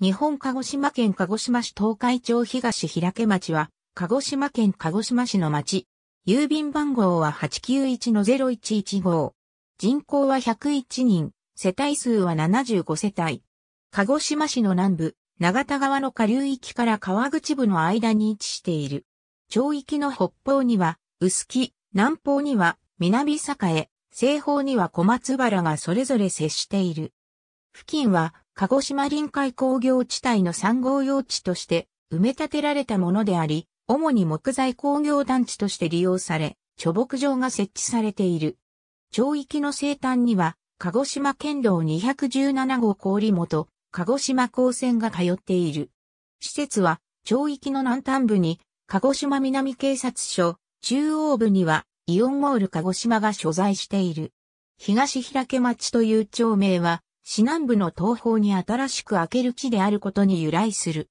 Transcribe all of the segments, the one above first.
日本鹿児島県鹿児島市東海町東平家町は、鹿児島県鹿児島市の町。郵便番号は891-0115。人口は101人、世帯数は75世帯。鹿児島市の南部、長田川の下流域から川口部の間に位置している。町域の北方には、薄木、南方には、南栄、西方には小松原がそれぞれ接している。付近は鹿児島臨海工業地帯の産業用地として埋め立てられたものであり、主に木材工業団地として利用され、貯木場が設置されている。町域の西端には、鹿児島県道217号氷元、鹿児島高専が通っている。施設は、町域の南端部に、鹿児島南警察署、中央部には、イオンモール鹿児島が所在している。東平家町という町名は、市南部の東方に新しく開ける地であることに由来する。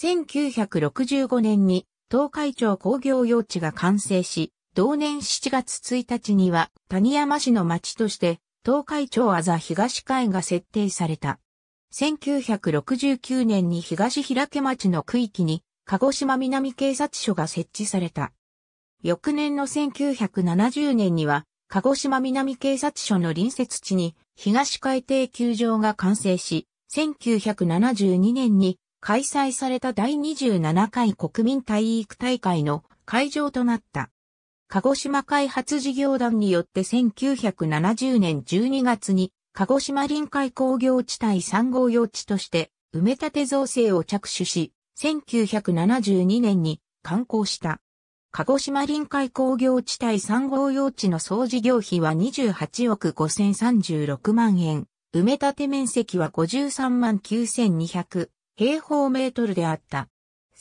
1965年に東海町工業用地が完成し、同年7月1日には谷山市の町として東海町あざ東海が設定された。1969年に東平家町の区域に鹿児島南警察署が設置された。翌年の1970年には鹿児島南警察署の隣接地に東海底球場が完成し、1972年に開催された第27回国民体育大会の会場となった。鹿児島開発事業団によって1970年12月に鹿児島臨海工業地帯3号用地として埋め立て造成を着手し、1972年に完工した。鹿児島臨海工業地帯3号用地の総事業費は28億5036万円、埋め立て面積は53万9200平方メートルであった。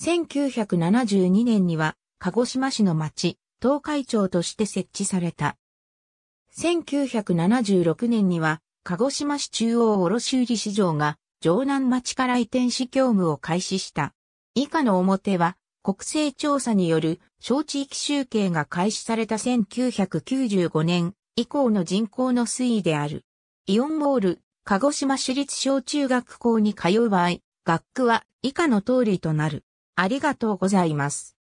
1972年には、鹿児島市の町、東海町として設置された。1976年には、鹿児島市中央卸売市場が、城南町から移転し業務を開始した。以下の表は、国勢調査による小地域集計が開始された1995年以降の人口の推移である。イオンモール、鹿児島市立小中学校に通う場合、学区は以下の通りとなる。ありがとうございます。